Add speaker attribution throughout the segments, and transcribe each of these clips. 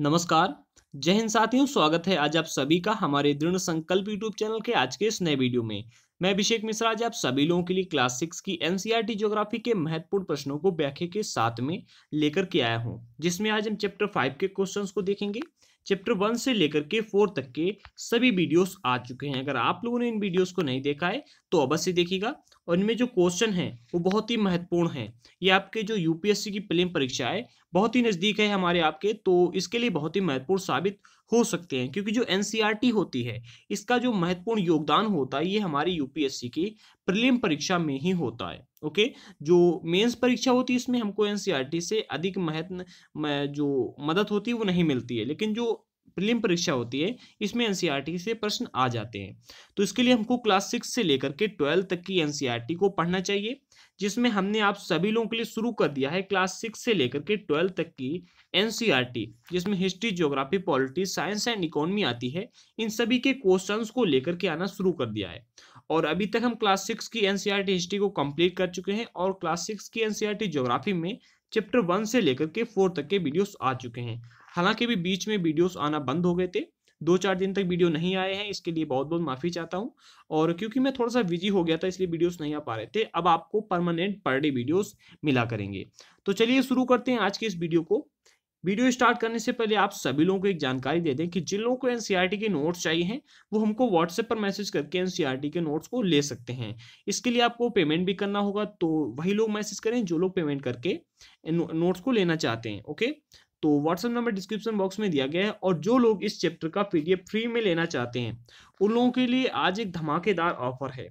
Speaker 1: नमस्कार जय हिंद साथियों स्वागत है आज आप सभी का हमारे दृढ़ संकल्प यूट्यूब चैनल के आज के इस नए वीडियो में मैं अभिषेक मिश्रा आज आप सभी लोगों के लिए क्लास सिक्स की एनसीईआरटी ज्योग्राफी e के महत्वपूर्ण प्रश्नों को व्याख्या के साथ में लेकर के आया हूं जिसमें आज हम चैप्टर फाइव के क्वेश्चन को देखेंगे चैप्टर वन से लेकर के फोर तक के सभी वीडियोस आ चुके हैं अगर आप लोगों ने इन वीडियोस को नहीं देखा है तो अवश्य देखिएगा और इनमें जो क्वेश्चन है वो बहुत ही महत्वपूर्ण है ये आपके जो यूपीएससी की प्रेम परीक्षा है बहुत ही नज़दीक है हमारे आपके तो इसके लिए बहुत ही महत्वपूर्ण साबित हो सकते हैं क्योंकि जो एन e होती है इसका जो महत्वपूर्ण योगदान होता है ये हमारी यूपीएससी की प्रीलिम परीक्षा में ही होता है ओके जो मेंस परीक्षा होती है इसमें हमको एन e से अधिक महत्व जो मदद होती है वो नहीं मिलती है लेकिन जो प्रलिम परीक्षा होती है इसमें एन e से प्रश्न आ जाते हैं तो इसके लिए हमको क्लास सिक्स से लेकर के ट्वेल्थ तक की एन को पढ़ना चाहिए जिसमें हमने आप सभी लोगों के लिए शुरू कर दिया है क्लास सिक्स से लेकर के ट्वेल्थ तक की एनसीईआरटी e जिसमें history geography politics science and economy आती है इन सभी के क्वेश्चंस को लेकर के आना शुरू कर दिया है और अभी तक हम क्लास सिक्स की एनसीईआरटी e हिस्ट्री को कंप्लीट कर चुके हैं और क्लास सिक्स की एन e ज्योग्राफी में चैप्टर वन से लेकर के फोर तक के वीडियोस आ चुके हैं हालांकि भी बीच में वीडियोस आना बंद हो गए थे दो चार दिन तक वीडियो नहीं आए हैं इसके लिए बहुत बहुत माफ़ी चाहता हूँ और क्योंकि मैं थोड़ा सा बिजी हो गया था इसलिए वीडियोस नहीं आ पा रहे थे अब आपको परमानेंट पर डे वीडियोस मिला करेंगे तो चलिए शुरू करते हैं आज के इस वीडियो को वीडियो स्टार्ट करने से पहले आप सभी लोगों को एक जानकारी दे दें कि जिन लोगों को एनसीईआरटी के नोट्स चाहिए हैं वो हमको व्हाट्सएप पर मैसेज करके एनसीईआरटी के नोट्स को ले सकते हैं इसके लिए आपको पेमेंट भी करना होगा तो वही लोग मैसेज करें जो लोग पेमेंट करके नोट्स को लेना चाहते हैं ओके तो व्हाट्सएप नंबर डिस्क्रिप्शन बॉक्स में दिया गया है और जो लोग इस चैप्टर का पीडीएफ फ्री में लेना चाहते हैं उन लोगों के लिए आज एक धमाकेदार ऑफर है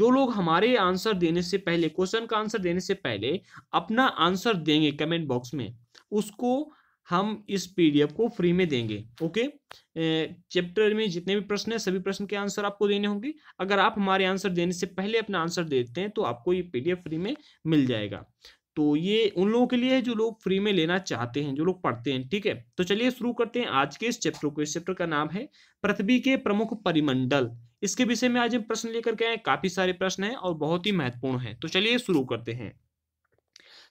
Speaker 1: जो लोग हमारे आंसर देने से पहले क्वेश्चन का आंसर देने से पहले अपना आंसर देंगे कमेंट बॉक्स में उसको हम इस पीडीएफ को फ्री में देंगे ओके चैप्टर में जितने भी प्रश्न हैं सभी प्रश्न के आंसर आपको देने होंगे अगर आप हमारे आंसर देने से पहले अपना आंसर देते हैं तो आपको ये पीडीएफ फ्री में मिल जाएगा तो ये उन लोगों के लिए है जो लोग फ्री में लेना चाहते हैं जो लोग पढ़ते हैं ठीक है तो चलिए शुरू करते हैं आज के इस चैप्टर को इस चैप्टर का नाम है पृथ्वी के प्रमुख परिमंडल इसके विषय में आज हम प्रश्न लेकर के आए काफी सारे प्रश्न हैं और बहुत ही महत्वपूर्ण हैं तो चलिए शुरू करते हैं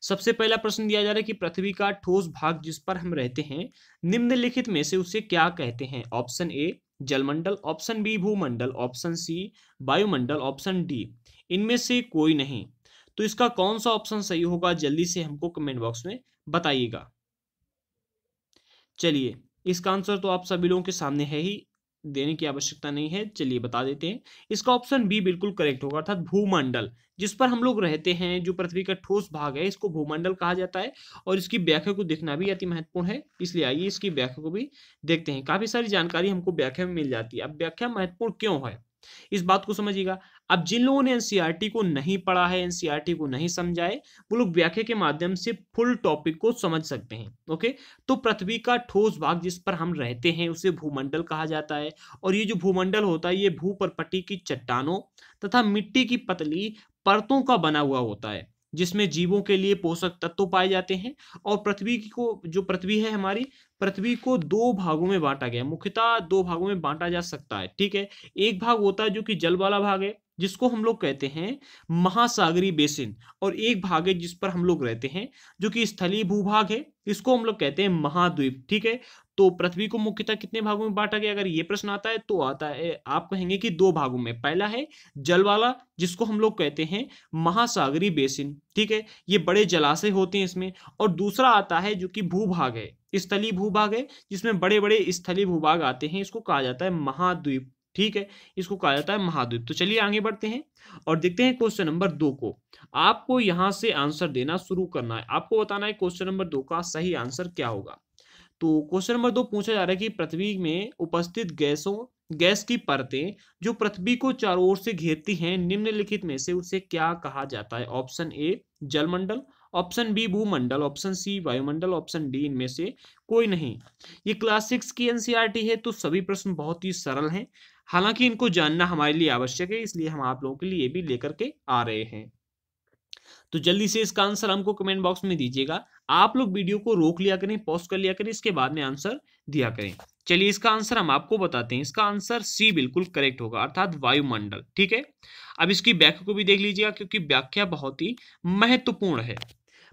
Speaker 1: सबसे पहला प्रश्न दिया जा रहा है कि पृथ्वी का ठोस भाग जिस पर हम रहते हैं निम्नलिखित में से उसे क्या कहते हैं ऑप्शन ए जलमंडल ऑप्शन बी भूमंडल ऑप्शन सी वायुमंडल ऑप्शन डी इनमें से कोई नहीं तो इसका कौन सा ऑप्शन सही होगा जल्दी से हमको कमेंट बॉक्स में बताइएगा चलिए इसका आंसर तो आप सभी लोगों के सामने है ही देने की आवश्यकता नहीं है चलिए बता देते हैं इसका ऑप्शन बी बिल्कुल करेक्ट होगा अर्थात भूमंडल जिस पर हम लोग रहते हैं जो पृथ्वी का ठोस भाग है इसको भूमंडल कहा जाता है और इसकी व्याख्या को देखना भी अति महत्वपूर्ण है इसलिए आइए इसकी व्याख्या को भी देखते हैं काफी सारी जानकारी हमको व्याख्या में मिल जाती है अब व्याख्या महत्वपूर्ण क्यों है इस बात को समझिएगा अब जिन लोगों ने एनसीईआरटी e को नहीं पढ़ा है एनसीईआरटी e को नहीं समझा है वो लोग व्याख्या के माध्यम से फुल टॉपिक को समझ सकते हैं ओके तो पृथ्वी का ठोस भाग जिस पर हम रहते हैं उसे भूमंडल कहा जाता है और ये जो भूमंडल होता है ये भू परपटी की चट्टानों तथा मिट्टी की पतली परतों का बना हुआ होता है जिसमें जीवों के लिए पोषक तत्व पाए जाते हैं और पृथ्वी को जो पृथ्वी है हमारी पृथ्वी को दो भागों में बांटा गया मुख्यतः दो भागों में बांटा जा सकता है ठीक है एक भाग होता है जो कि जल वाला भाग है जिसको हम लोग कहते हैं महासागरी बेसिन और एक भाग है जिस पर हम लोग रहते हैं जो कि स्थलीय भूभाग है इसको हम लोग कहते हैं महाद्वीप ठीक है तो पृथ्वी को मुख्यतः कितने भागों में बांटा गया अगर ये प्रश्न आता है तो आता है आप कहेंगे कि दो भागों में पहला है जल वाला जिसको हम लोग कहते हैं महासागरी बेसिन ठीक है ये बड़े जलाशय होते हैं इसमें और दूसरा आता है जो कि भूभाग है स्थलीय भूभाग है जिसमें बड़े बड़े स्थलीय भूभाग आते हैं इसको कहा जाता है महाद्वीप ठीक है इसको कहा जाता है महाद्वीप तो चलिए आगे बढ़ते हैं और देखते हैं क्वेश्चन नंबर दो को आपको यहां से आंसर देना शुरू करना है आपको बताना है क्वेश्चन नंबर दो का सही आंसर क्या होगा तो क्वेश्चन नंबर दो पूछा जा रहा है कि पृथ्वी में उपस्थित गैसों गैस की परतें जो पृथ्वी को चारों ओर से घेरती हैं निम्नलिखित में से उसे क्या कहा जाता है ऑप्शन ए जलमंडल ऑप्शन बी भूमंडल ऑप्शन सी वायुमंडल ऑप्शन डी इनमें से कोई नहीं ये क्लास सिक्स की एनसीईआरटी e है तो सभी प्रश्न बहुत ही सरल हैं हालांकि इनको जानना हमारे लिए आवश्यक है इसलिए हम आप लोगों के लिए भी लेकर के आ रहे हैं तो जल्दी से इसका आंसर हमको कमेंट बॉक्स में दीजिएगा आप लोग वीडियो को रोक लिया करें पॉज कर लिया करें इसके बाद में आंसर दिया करें चलिए इसका आंसर हम आपको बताते हैं इसका आंसर सी बिल्कुल करेक्ट होगा अर्थात वायुमंडल ठीक है अब इसकी व्याख्या को भी देख लीजिएगा क्योंकि व्याख्या बहुत ही महत्वपूर्ण है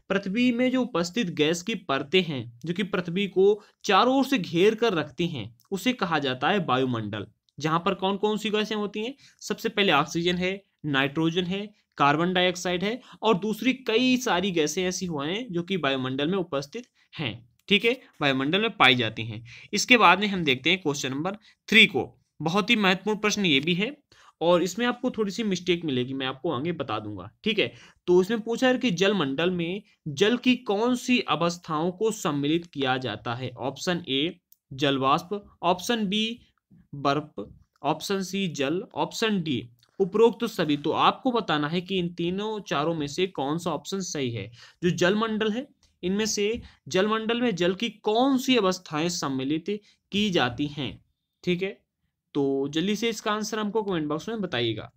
Speaker 1: पृथ्वी में जो उपस्थित गैस की परतें हैं जो कि पृथ्वी को चारों ओर से घेर कर रखती हैं उसे कहा जाता है वायुमंडल जहां पर कौन कौन सी गैसें होती हैं सबसे पहले ऑक्सीजन है नाइट्रोजन है कार्बन डाइऑक्साइड है और दूसरी कई सारी गैसें ऐसी हुए जो कि वायुमंडल में उपस्थित हैं ठीक है वायुमंडल में पाई जाती हैं इसके बाद में हम देखते हैं क्वेश्चन नंबर थ्री को बहुत ही महत्वपूर्ण प्रश्न ये भी है और इसमें आपको थोड़ी सी मिस्टेक मिलेगी मैं आपको आगे बता दूंगा ठीक है तो इसमें पूछा है कि जल मंडल में जल की कौन सी अवस्थाओं को सम्मिलित किया जाता है ऑप्शन ए जलवाष्प ऑप्शन बी बर्फ ऑप्शन सी जल ऑप्शन डी उपरोक्त सभी तो आपको बताना है कि इन तीनों चारों में से कौन सा ऑप्शन सही है जो जलमंडल है इनमें से जलमंडल में जल की कौन सी अवस्थाएं सम्मिलित की जाती हैं ठीक है तो जल्दी से इसका आंसर हमको कमेंट बॉक्स में बताइएगा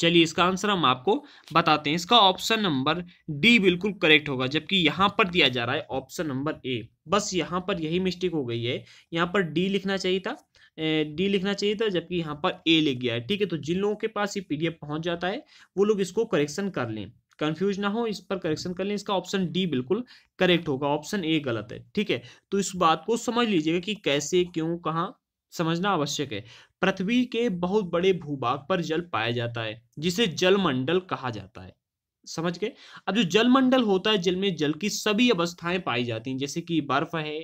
Speaker 1: चलिए इसका आंसर हम आपको बताते हैं इसका ऑप्शन नंबर डी बिल्कुल करेक्ट होगा जबकि यहाँ पर दिया जा रहा है ऑप्शन नंबर ए बस यहाँ पर यही मिस्टेक हो गई है यहाँ पर डी लिखना चाहिए था डी लिखना चाहिए था जबकि यहाँ पर ए लिख गया है ठीक है तो जिन लोगों के पास ये पीडीएफ पहुंच जाता है वो लोग इसको करेक्शन कर लें कंफ्यूज ना हो इस पर करेक्शन कर लें इसका ऑप्शन डी बिल्कुल करेक्ट होगा ऑप्शन ए गलत है ठीक है तो इस बात को समझ लीजिएगा कि कैसे क्यों कहाँ समझना आवश्यक है पृथ्वी के बहुत बड़े भूभाग पर जल पाया जाता है जिसे जलमंडल कहा जाता है समझ गए अब जो जलमंडल होता है जल में जल की सभी अवस्थाएं पाई जाती हैं जैसे कि बर्फ है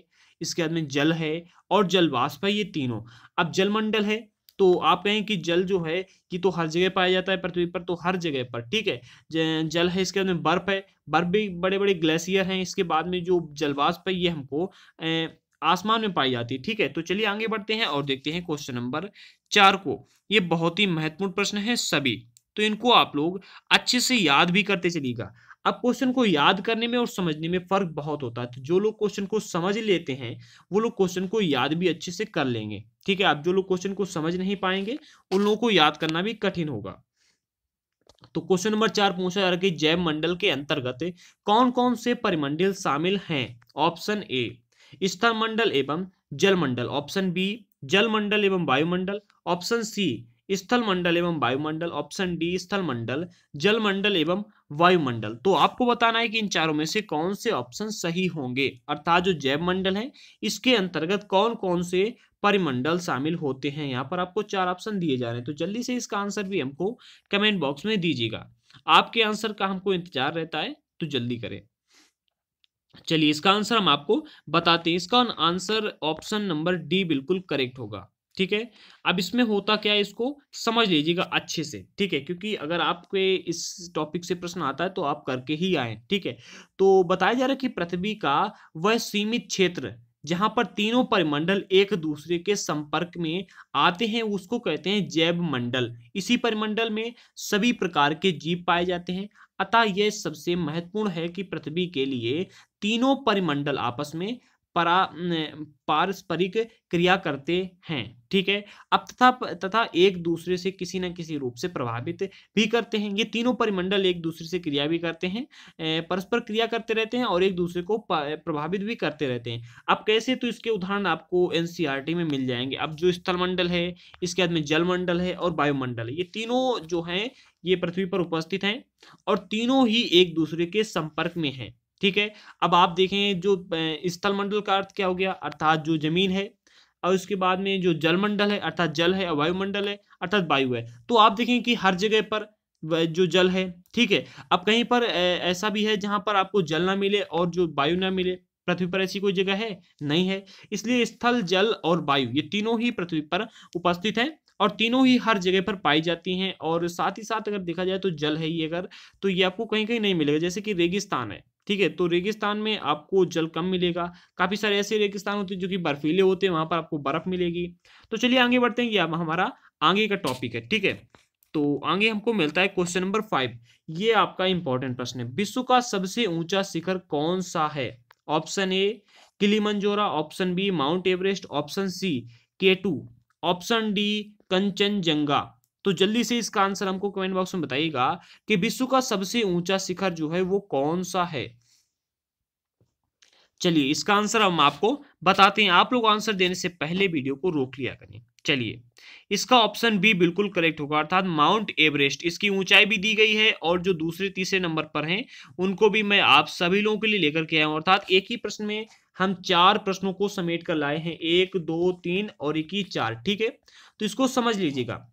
Speaker 1: इसके बाद में जल है और जल वाष्प है ये तीनों अब जलमंडल है तो आप कहें कि जल जो है कि तो हर जगह पाया जाता है पृथ्वी पर तो हर जगह पर ठीक है जल है इसके बाद में बर्फ है बर्फ भी बड़े बड़े ग्लेशियर हैं इसके बाद में जो जलवाष्प है ये हमको ए, आसमान में पाई जाती है ठीक है तो चलिए आगे बढ़ते हैं और देखते हैं क्वेश्चन नंबर चार को ये बहुत ही महत्वपूर्ण प्रश्न है सभी तो इनको आप लोग अच्छे से याद भी करते चलिएगा अब क्वेश्चन को याद करने में और समझने में फर्क बहुत होता है तो जो लोग क्वेश्चन को समझ लेते हैं वो लोग क्वेश्चन को याद भी अच्छे से कर लेंगे ठीक है आप जो लोग क्वेश्चन को समझ नहीं पाएंगे उन लोगों को याद करना भी कठिन होगा तो क्वेश्चन नंबर चार पूछा जा रहा है कि जैव मंडल के अंतर्गत कौन कौन से परिमंडल शामिल हैं ऑप्शन ए स्थल मंडल एवं जलमंडल ऑप्शन बी जलमंडल एवं वायुमंडल ऑप्शन सी स्थल मंडल एवं वायुमंडल ऑप्शन डी स्थल मंडल जल मंडल एवं वायुमंडल तो आपको बताना है कि इन चारों में से कौन से ऑप्शन सही होंगे अर्थात जो जैव मंडल है इसके अंतर्गत कौन कौन से परिमंडल शामिल होते हैं यहाँ पर आपको चार ऑप्शन दिए जा रहे हैं तो जल्दी से इसका आंसर भी हमको कमेंट बॉक्स में दीजिएगा आपके आंसर का हमको इंतजार रहता है तो जल्दी करें चलिए इसका आंसर हम आपको बताते हैं इसका आंसर ऑप्शन नंबर डी बिल्कुल करेक्ट होगा ठीक है अब इसमें होता क्या है इसको समझ लीजिएगा अच्छे से ठीक है क्योंकि अगर आपके इस टॉपिक से प्रश्न आता है तो आप करके ही आए ठीक है तो बताया जा रहा है कि पृथ्वी का वह सीमित क्षेत्र जहां पर तीनों परिमंडल एक दूसरे के संपर्क में आते हैं उसको कहते हैं जैव मंडल इसी परिमंडल में सभी प्रकार के जीव पाए जाते हैं अतः यह सबसे महत्वपूर्ण है कि पृथ्वी के लिए तीनों परिमंडल आपस में परा पारस्परिक क्रिया करते हैं ठीक है अब तथा तथा एक दूसरे से किसी न किसी रूप से प्रभावित भी करते हैं ये तीनों परिमंडल एक दूसरे से क्रिया भी करते हैं परस्पर क्रिया करते रहते हैं और एक दूसरे को प्रभावित भी करते रहते हैं अब कैसे तो इसके उदाहरण आपको एनसीईआरटी में मिल जाएंगे अब जो स्थलमंडल है इसके बाद में जलमंडल है और वायुमंडल है ये तीनों जो है ये पृथ्वी पर उपस्थित हैं और तीनों ही एक दूसरे के संपर्क में हैं ठीक है अब आप देखें जो स्थल मंडल का अर्थ क्या हो गया अर्थात जो जमीन है और उसके बाद में जो जलमंडल है अर्थात जल है वायुमंडल है अर्थात वायु है तो आप देखें कि हर जगह पर जो जल है ठीक है अब कहीं पर ऐसा भी है जहां पर आपको जल ना मिले और जो वायु ना मिले पृथ्वी पर ऐसी कोई जगह है नहीं है इसलिए स्थल जल और वायु ये तीनों ही पृथ्वी पर उपस्थित हैं और तीनों ही हर जगह पर पाई जाती हैं और साथ ही साथ अगर देखा जाए तो जल है ये अगर तो ये आपको कहीं कहीं नहीं मिलेगा जैसे कि रेगिस्तान है ठीक है तो रेगिस्तान में आपको जल कम मिलेगा काफ़ी सारे ऐसे रेगिस्तान होते हैं जो कि बर्फीले होते हैं वहां पर आपको बर्फ़ मिलेगी तो चलिए आगे बढ़ते हैं ये हमारा आगे का टॉपिक है ठीक है तो आगे हमको मिलता है क्वेश्चन नंबर फाइव ये आपका इंपॉर्टेंट प्रश्न है विश्व का सबसे ऊंचा शिखर कौन सा है option A Kilimanjaro option B Mount Everest option C K two option D Kanchenjunga तो जल्दी से इसका आंसर हमको कमेंट बॉक्स में बताइएगा कि विश्व का सबसे ऊंचा शिखर जो है वो कौन सा है चलिए इसका आंसर हम आपको बताते हैं आप लोग आंसर देने से पहले वीडियो को रोक लिया करें चलिए इसका ऑप्शन बी बिल्कुल करेक्ट होगा अर्थात माउंट एवरेस्ट इसकी ऊंचाई भी दी गई है और जो दूसरे तीसरे नंबर पर हैं उनको भी मैं आप सभी लोगों के लिए लेकर के आया हूँ अर्थात एक ही प्रश्न में हम चार प्रश्नों को समेट कर लाए हैं एक दो तीन और एक ही चार ठीक है तो इसको समझ लीजिएगा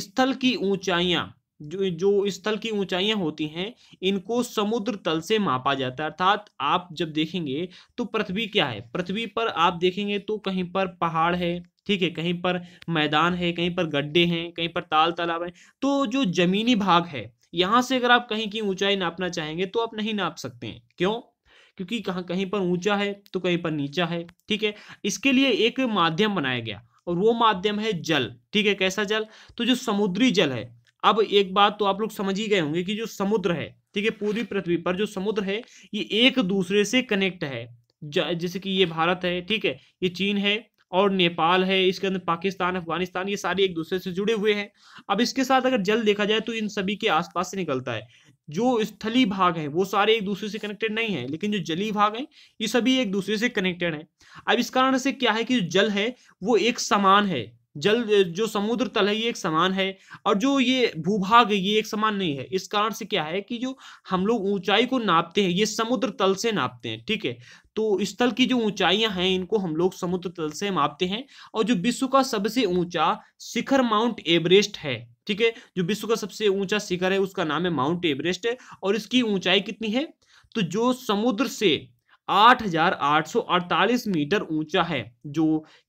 Speaker 1: स्थल की ऊंचाइयां जो जो स्थल की ऊंचाइयां होती हैं इनको समुद्र तल से मापा जाता है अर्थात आप जब देखेंगे तो पृथ्वी क्या है पृथ्वी पर आप देखेंगे तो कहीं पर पहाड़ है ठीक है कहीं पर मैदान है कहीं पर गड्ढे हैं कहीं पर ताल तालाब है तो जो जमीनी भाग है यहां से अगर आप कहीं की ऊंचाई नापना चाहेंगे तो आप नहीं नाप सकते हैं क्यों क्योंकि कहाँ कहीं पर ऊंचा है तो कहीं पर नीचा है ठीक है इसके लिए एक माध्यम बनाया गया और वो माध्यम है जल ठीक है कैसा जल तो जो समुद्री जल है अब एक बात तो आप लोग समझ ही गए होंगे कि जो समुद्र है ठीक है पूरी पृथ्वी पर जो समुद्र है ये एक दूसरे से कनेक्ट है जैसे कि ये भारत है ठीक है ये चीन है और नेपाल है इसके अंदर पाकिस्तान अफगानिस्तान ये सारे एक दूसरे से जुड़े हुए हैं अब इसके साथ अगर जल देखा जाए तो इन सभी के आसपास से निकलता है जो स्थली भाग है वो सारे एक दूसरे से कनेक्टेड नहीं है लेकिन जो जली भाग है ये सभी एक दूसरे से कनेक्टेड है अब इस कारण से क्या है कि जल है वो एक समान है जल जो समुद्र तल है ये एक समान है और जो ये भूभाग है ये एक समान नहीं है इस कारण से क्या है कि जो हम लोग ऊंचाई को नापते हैं ये समुद्र तल से नापते हैं ठीक है तो इस तल की जो ऊंचाइयां हैं इनको हम लोग समुद्र तल से मापते हैं और जो विश्व का सबसे ऊंचा शिखर माउंट एवरेस्ट है ठीक है जो विश्व का सबसे ऊंचा शिखर है उसका नाम है माउंट एवरेस्ट और इसकी ऊंचाई कितनी है तो जो समुद्र से 8,848 मीटर ऊंचा है जो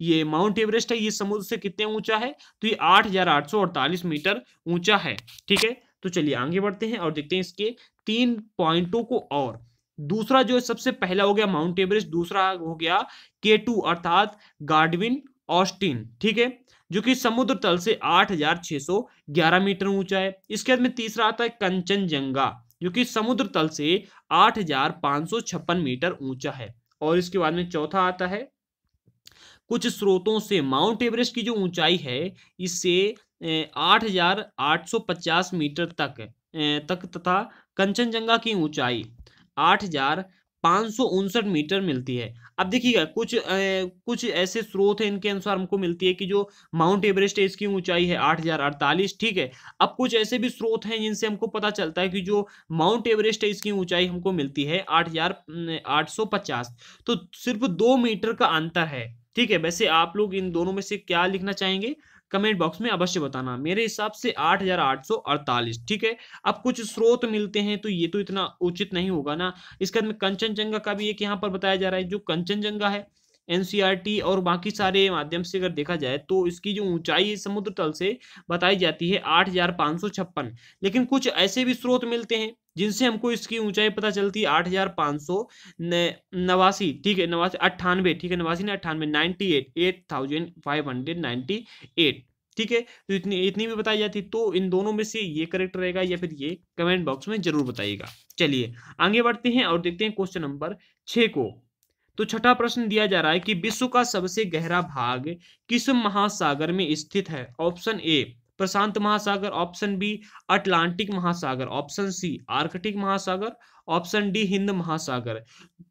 Speaker 1: ये माउंट एवरेस्ट है ये समुद्र से कितने ऊंचा है तो ये 8,848 मीटर ऊंचा है ठीक है तो चलिए आगे बढ़ते हैं और देखते हैं इसके तीन पॉइंटों को और दूसरा जो सबसे पहला हो गया माउंट एवरेस्ट दूसरा हो गया के टू अर्थात गार्डविन ऑस्टिन ठीक है जो कि समुद्र तल से 8,611 मीटर ऊंचा है इसके बाद में तीसरा आता है कंचनजंगा जो कि समुद्र तल से 8,556 मीटर ऊंचा है और इसके बाद में चौथा आता है कुछ स्रोतों से माउंट एवरेस्ट की जो ऊंचाई है इससे 8,850 मीटर तक तक तथा कंचनजंगा की ऊंचाई आठ हजार पाँच सौ उनसठ मीटर मिलती है अब देखिएगा कुछ ए, कुछ ऐसे स्रोत हैं इनके अनुसार हमको मिलती है कि जो माउंट एवरेस्ट है इसकी ऊंचाई है आठ हजार अड़तालीस ठीक है अब कुछ ऐसे भी स्रोत हैं जिनसे हमको पता चलता है कि जो माउंट एवरेस्ट है इसकी ऊंचाई हमको मिलती है आठ हजार आठ सौ पचास तो सिर्फ दो मीटर का अंतर है ठीक है वैसे आप लोग इन दोनों में से क्या लिखना चाहेंगे कमेंट बॉक्स में अवश्य बताना मेरे हिसाब से 8,848 ठीक है अब कुछ स्रोत मिलते हैं तो ये तो इतना उचित नहीं होगा ना इसके बाद में कंचनजंगा का भी एक यहाँ पर बताया जा रहा है जो कंचनजंगा है एनसीईआरटी और बाकी सारे माध्यम से अगर देखा जाए तो इसकी जो ऊंचाई समुद्र तल से बताई जाती है आठ लेकिन कुछ ऐसे भी स्रोत मिलते हैं जिनसे हमको इसकी ऊंचाई पता चलती है आठ हजार पाँच सौ नवासी ठीक है नवासी अट्ठानवे ठीक है नवासी ने अट्ठानवे ninety eight eight thousand five hundred ninety eight ठीक है तो इतनी इतनी भी बताई जाती तो इन दोनों में से ये करेक्ट रहेगा या फिर ये कमेंट बॉक्स में जरूर बताइएगा चलिए आगे बढ़ते हैं और देखते हैं क्वेश्चन नंबर छः को तो छठा प्रश्न दिया जा रहा है कि विश्व का सबसे गहरा भाग किस महासागर में स्थित है ऑप्शन ए प्रशांत महासागर ऑप्शन बी अटलांटिक महासागर ऑप्शन सी आर्कटिक महासागर ऑप्शन डी हिंद महासागर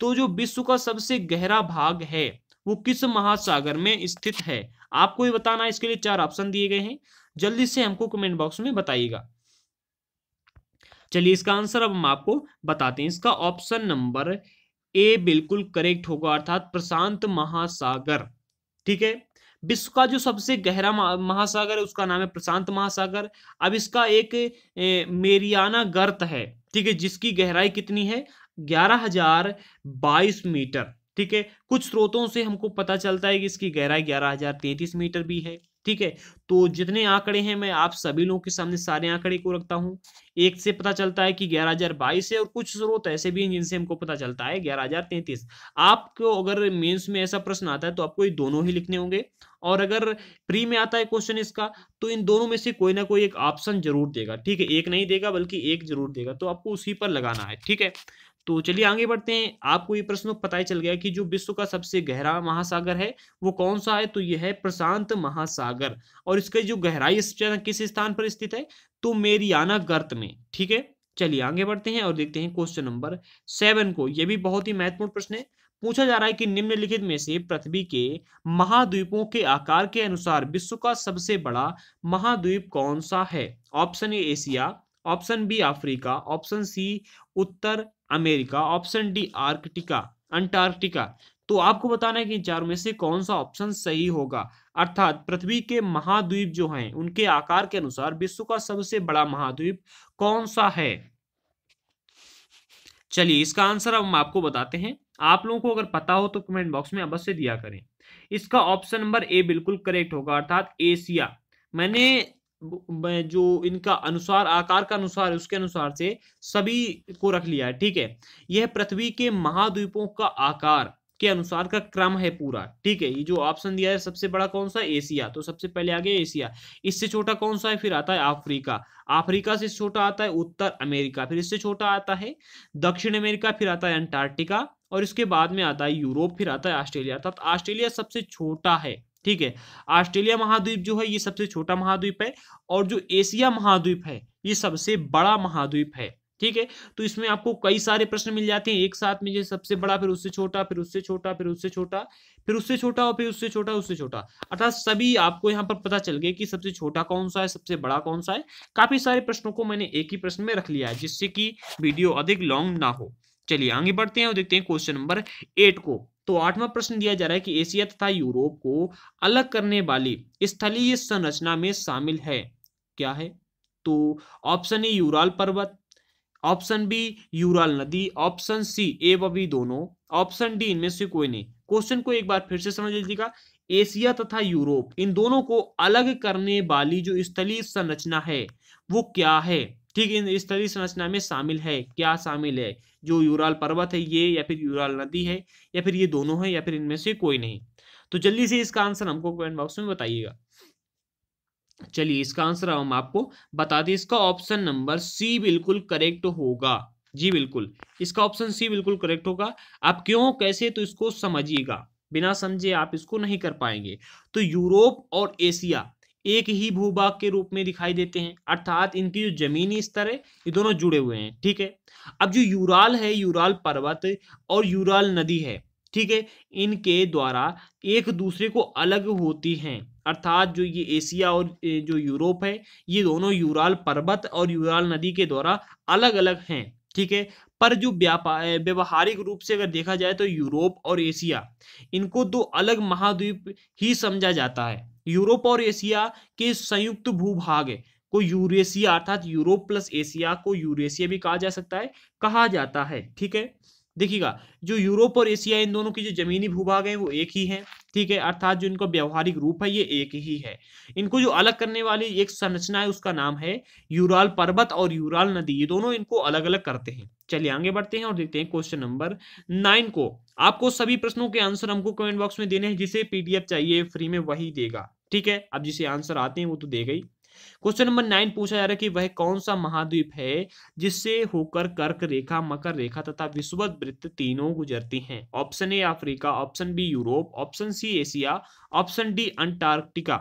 Speaker 1: तो जो विश्व का सबसे गहरा भाग है वो किस महासागर में स्थित है आपको ये बताना इसके लिए चार ऑप्शन दिए गए हैं जल्दी से हमको कमेंट बॉक्स में बताइएगा चलिए इसका आंसर अब हम आपको बताते हैं इसका ऑप्शन नंबर ए बिल्कुल करेक्ट होगा अर्थात प्रशांत महासागर ठीक है विश्व का जो सबसे गहरा महासागर है उसका नाम है प्रशांत महासागर अब इसका एक मेरियाना गर्त है ठीक है जिसकी गहराई कितनी है ग्यारह हजार बाईस मीटर ठीक है कुछ स्रोतों से हमको पता चलता है कि इसकी गहराई ग्यारह हजार तैतीस मीटर भी है ठीक है तो जितने आंकड़े हैं मैं आप सभी लोगों के सामने सारे आंकड़े को रखता हूं एक से पता चलता है कि ग्यारह हजार बाईस है और कुछ स्रोत ऐसे भी हैं जिनसे हमको पता चलता है ग्यारह हजार तैंतीस आपको अगर मेंस में ऐसा प्रश्न आता है तो आपको ये दोनों ही लिखने होंगे और अगर प्री में आता है क्वेश्चन इसका तो इन दोनों में से कोई ना कोई एक ऑप्शन जरूर देगा ठीक है एक नहीं देगा बल्कि एक जरूर देगा तो आपको उसी पर लगाना है ठीक है तो चलिए आगे बढ़ते हैं आपको ये प्रश्न पता ही चल गया कि जो विश्व का सबसे गहरा महासागर है वो कौन सा है तो यह है प्रशांत महासागर और इसका जो गहराई किस स्थान पर स्थित है तो मेरियाना गर्त में ठीक है चलिए आगे बढ़ते हैं और देखते हैं क्वेश्चन नंबर सेवन को यह भी बहुत ही महत्वपूर्ण प्रश्न है पूछा जा रहा है कि निम्नलिखित में से पृथ्वी के महाद्वीपों के आकार के अनुसार विश्व का सबसे बड़ा महाद्वीप कौन सा है option A Asia option B Africa option C उत्तर अमेरिका ऑप्शन डी आर्कटिका अंटार्कटिका तो आपको बताना है कि चारों में से कौन सा ऑप्शन सही होगा अर्थात पृथ्वी के महाद्वीप जो हैं उनके आकार के अनुसार विश्व का सबसे बड़ा महाद्वीप कौन सा है चलिए इसका आंसर हम आपको बताते हैं आप लोगों को अगर पता हो तो कमेंट बॉक्स में अवश्य दिया करें इसका ऑप्शन नंबर ए बिल्कुल करेक्ट होगा अर्थात एशिया मैंने जो इनका अनुसार आकार का अनुसार उसके अनुसार से सभी को रख लिया है ठीक है यह पृथ्वी के महाद्वीपों का आकार के अनुसार का क्रम है पूरा ठीक है ये जो ऑप्शन दिया है सबसे बड़ा कौन सा एशिया तो सबसे पहले आ गया एशिया इससे छोटा कौन सा है फिर आता है अफ्रीका अफ्रीका से छोटा आता है उत्तर अमेरिका फिर इससे छोटा आता है दक्षिण अमेरिका फिर आता है अंटार्कटिका और इसके बाद में आता है यूरोप फिर आता है ऑस्ट्रेलिया अर्थात ऑस्ट्रेलिया सबसे छोटा है ठीक है ऑस्ट्रेलिया महाद्वीप जो है ये सबसे छोटा महाद्वीप है और जो एशिया महाद्वीप है ये सबसे बड़ा महाद्वीप है ठीक है तो इसमें आपको कई सारे प्रश्न मिल जाते हैं एक साथ में जैसे सबसे बड़ा फिर उससे छोटा फिर उससे छोटा फिर उससे छोटा फिर उससे छोटा और फिर उससे छोटा उससे छोटा अर्थात सभी आपको यहाँ पर पता चल गया कि सबसे छोटा कौन सा है सबसे बड़ा कौन सा है काफी सारे प्रश्नों को मैंने एक ही प्रश्न में रख लिया है जिससे कि वीडियो अधिक लॉन्ग ना हो चलिए आगे बढ़ते हैं और देखते हैं क्वेश्चन नंबर एट को तो आठवां प्रश्न दिया जा रहा है कि एशिया तथा यूरोप को अलग करने वाली स्थलीय संरचना में शामिल है क्या है तो ऑप्शन ए यूराल पर्वत ऑप्शन बी यूराल नदी ऑप्शन सी ए व बी दोनों ऑप्शन डी इनमें से कोई नहीं क्वेश्चन को एक बार फिर से समझ लीजिएगा एशिया तथा यूरोप इन दोनों को अलग करने वाली जो स्थलीय संरचना है वो क्या है ठीक इस स्तरीय संरचना में शामिल है क्या शामिल है जो यूराल पर्वत है ये या फिर यूराल नदी है या फिर ये दोनों है या फिर इनमें से कोई नहीं तो जल्दी से इसका आंसर हमको कमेंट बॉक्स में बताइएगा चलिए इसका आंसर हम आपको बता दें इसका ऑप्शन नंबर सी बिल्कुल करेक्ट होगा जी बिल्कुल इसका ऑप्शन सी बिल्कुल करेक्ट होगा आप क्यों कैसे तो इसको समझिएगा बिना समझे आप इसको नहीं कर पाएंगे तो यूरोप और एशिया एक ही भूभाग के रूप में दिखाई देते हैं अर्थात इनकी जो जमीनी स्तर है ये दोनों जुड़े हुए हैं ठीक है अब जो यूराल है यूराल पर्वत और यूराल नदी है ठीक है इनके द्वारा एक दूसरे को अलग होती हैं अर्थात जो ये एशिया और जो यूरोप है ये दोनों यूराल पर्वत और यूराल नदी के द्वारा अलग अलग हैं ठीक है पर जो व्यापार व्यवहारिक रूप से अगर देखा जाए तो यूरोप और एशिया इनको दो अलग महाद्वीप ही समझा जाता है यूरोप और एशिया के संयुक्त भूभाग को यूरेशिया अर्थात यूरोप प्लस एशिया को यूरेशिया भी कहा जा सकता है कहा जाता है ठीक है देखिएगा जो यूरोप और एशिया इन दोनों की जो जमीनी भूभाग है वो एक ही है ठीक है अर्थात जो इनका व्यवहारिक रूप है ये एक ही है इनको जो अलग करने वाली एक संरचना है उसका नाम है यूराल पर्वत और यूराल नदी ये दोनों इनको अलग अलग करते हैं चलिए आगे बढ़ते हैं और देखते हैं क्वेश्चन नंबर नाइन को आपको सभी प्रश्नों के आंसर हमको कमेंट बॉक्स में देने हैं जिसे पीडीएफ चाहिए फ्री में वही देगा ठीक है अब जिसे आंसर आते हैं वो तो दे गई क्वेश्चन नंबर नाइन पूछा जा रहा है कि वह कौन सा महाद्वीप है जिससे होकर कर्क रेखा मकर रेखा तथा विश्व वृत्त तीनों गुजरती हैं option A Africa option B Europe option C Asia option D Antarctica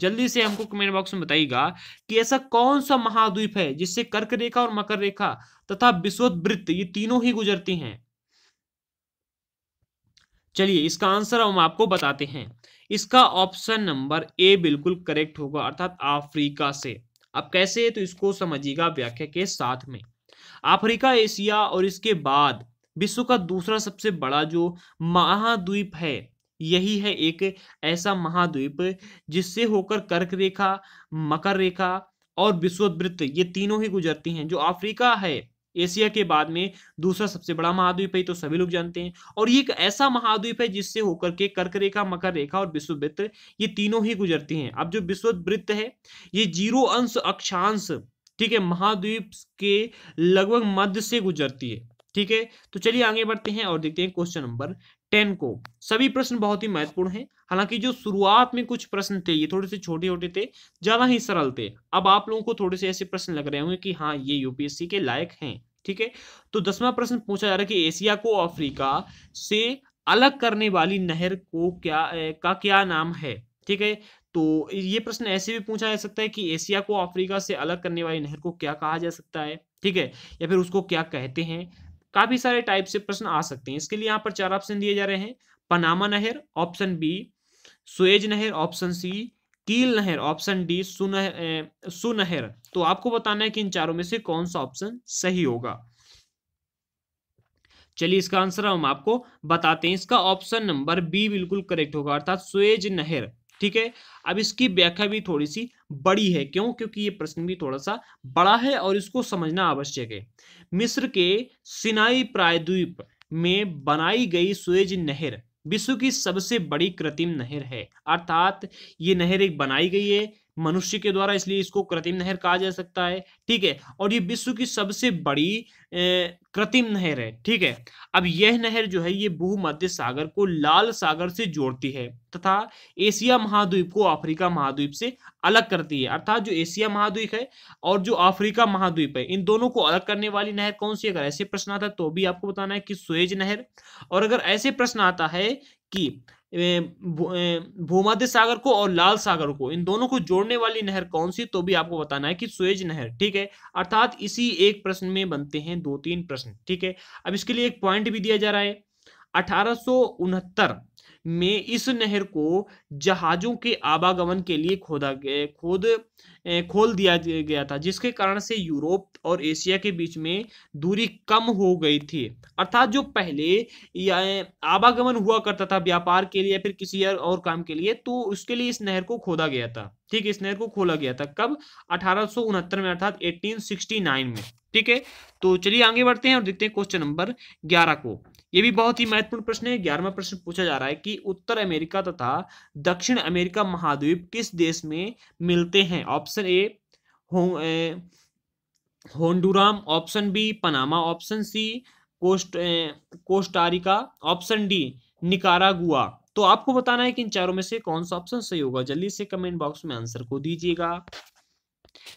Speaker 1: जल्दी से हमको कमेंट बॉक्स में बताइएगा कि ऐसा कौन सा महाद्वीप है जिससे कर्क रेखा और मकर रेखा तथा विश्वत वृत्त ये तीनों ही गुजरती हैं चलिए इसका आंसर हम आपको बताते हैं इसका ऑप्शन नंबर ए बिल्कुल करेक्ट होगा अर्थात अफ्रीका से अब कैसे तो इसको समझिएगा व्याख्या के साथ में अफ्रीका एशिया और इसके बाद विश्व का दूसरा सबसे बड़ा जो महाद्वीप है यही है एक ऐसा महाद्वीप जिससे होकर कर्क रेखा मकर रेखा और विश्ववृत्त ये तीनों ही गुजरती हैं जो अफ्रीका है एशिया के बाद में दूसरा सबसे बड़ा महाद्वीप है तो सभी लोग जानते हैं और ये एक ऐसा महाद्वीप है जिससे होकर के कर्क रेखा मकर रेखा और विश्ववृत्त ये तीनों ही गुजरती हैं अब जो विश्ववृत्त है ये जीरो अंश अक्षांश ठीक है महाद्वीप के लगभग मध्य से गुजरती है ठीक है तो चलिए आगे बढ़ते हैं और देखते हैं क्वेश्चन नंबर टेन को सभी प्रश्न बहुत ही महत्वपूर्ण हैं हालांकि जो शुरुआत में कुछ प्रश्न थे ये थोड़े से छोटे छोटे थे ज्यादा ही सरल थे अब आप लोगों को थोड़े से ऐसे प्रश्न लग रहे होंगे कि हाँ ये यूपीएससी के लायक हैं ठीक है तो दसवां प्रश्न पूछा जा रहा है कि एशिया को अफ्रीका से अलग करने वाली नहर को क्या का क्या नाम है ठीक है तो ये प्रश्न ऐसे भी पूछा जा सकता है कि एशिया को अफ्रीका से अलग करने वाली नहर को क्या कहा जा सकता है ठीक है या फिर उसको क्या कहते हैं काफी सारे टाइप से प्रश्न आ सकते हैं इसके लिए यहाँ पर चार ऑप्शन दिए जा रहे हैं पनामा नहर ऑप्शन बी सुएज नहर ऑप्शन सी कील नहर ऑप्शन डी सुनहर सुनहर तो आपको बताना है कि इन चारों में से कौन सा ऑप्शन सही होगा चलिए इसका आंसर हम आपको बताते हैं इसका ऑप्शन नंबर बी बिल्कुल करेक्ट होगा अर्थात स्वेज नहर ठीक है अब इसकी व्याख्या भी थोड़ी सी बड़ी है क्यों क्योंकि ये प्रश्न भी थोड़ा सा बड़ा है और इसको समझना आवश्यक है मिस्र के सिनाई प्रायद्वीप में बनाई गई स्वेज नहर विश्व की सबसे बड़ी कृत्रिम नहर है अर्थात ये नहर एक बनाई गई है मनुष्य के द्वारा इसलिए इसको कृत्रिम नहर कहा जा सकता है ठीक है और ये विश्व की सबसे बड़ी कृत्रिम नहर है ठीक है अब यह नहर जो है ये भूमध्य सागर को लाल सागर से जोड़ती है तथा एशिया महाद्वीप को अफ्रीका महाद्वीप से अलग करती है अर्थात जो एशिया महाद्वीप है और जो अफ्रीका महाद्वीप है इन दोनों को अलग करने वाली नहर कौन सी अगर ऐसे प्रश्न आता है तो भी आपको बताना है कि सुएज नहर और अगर ऐसे प्रश्न आता है कि भूमध्य सागर को और लाल सागर को इन दोनों को जोड़ने वाली नहर कौन सी तो भी आपको बताना है कि सुएज नहर ठीक है अर्थात इसी एक प्रश्न में बनते हैं दो तीन प्रश्न ठीक है अब इसके लिए एक पॉइंट भी दिया जा रहा है अठारह में इस नहर को जहाजों के आवागमन के लिए खोदा गया खोद खोल दिया गया था जिसके कारण से यूरोप और एशिया के बीच में दूरी कम हो गई थी अर्थात जो पहले आवागमन हुआ करता था व्यापार के लिए फिर किसी और काम के लिए तो उसके लिए इस नहर को खोदा गया था ठीक है इस नहर को खोला गया था कब अठारह में अर्थात 1869 में ठीक है तो चलिए आगे बढ़ते हैं और देखते हैं क्वेश्चन नंबर ग्यारह को ये भी बहुत ही महत्वपूर्ण प्रश्न है ग्यारहवा प्रश्न पूछा जा रहा है कि उत्तर अमेरिका तथा दक्षिण अमेरिका महाद्वीप किस देश में मिलते हैं option option A Honduras option B Panama option C coast Costa Rica option D Nicaragua तो आपको बताना है कि इन चारों में से कौन सा ऑप्शन सही होगा जल्दी से कमेंट बॉक्स में आंसर को दीजिएगा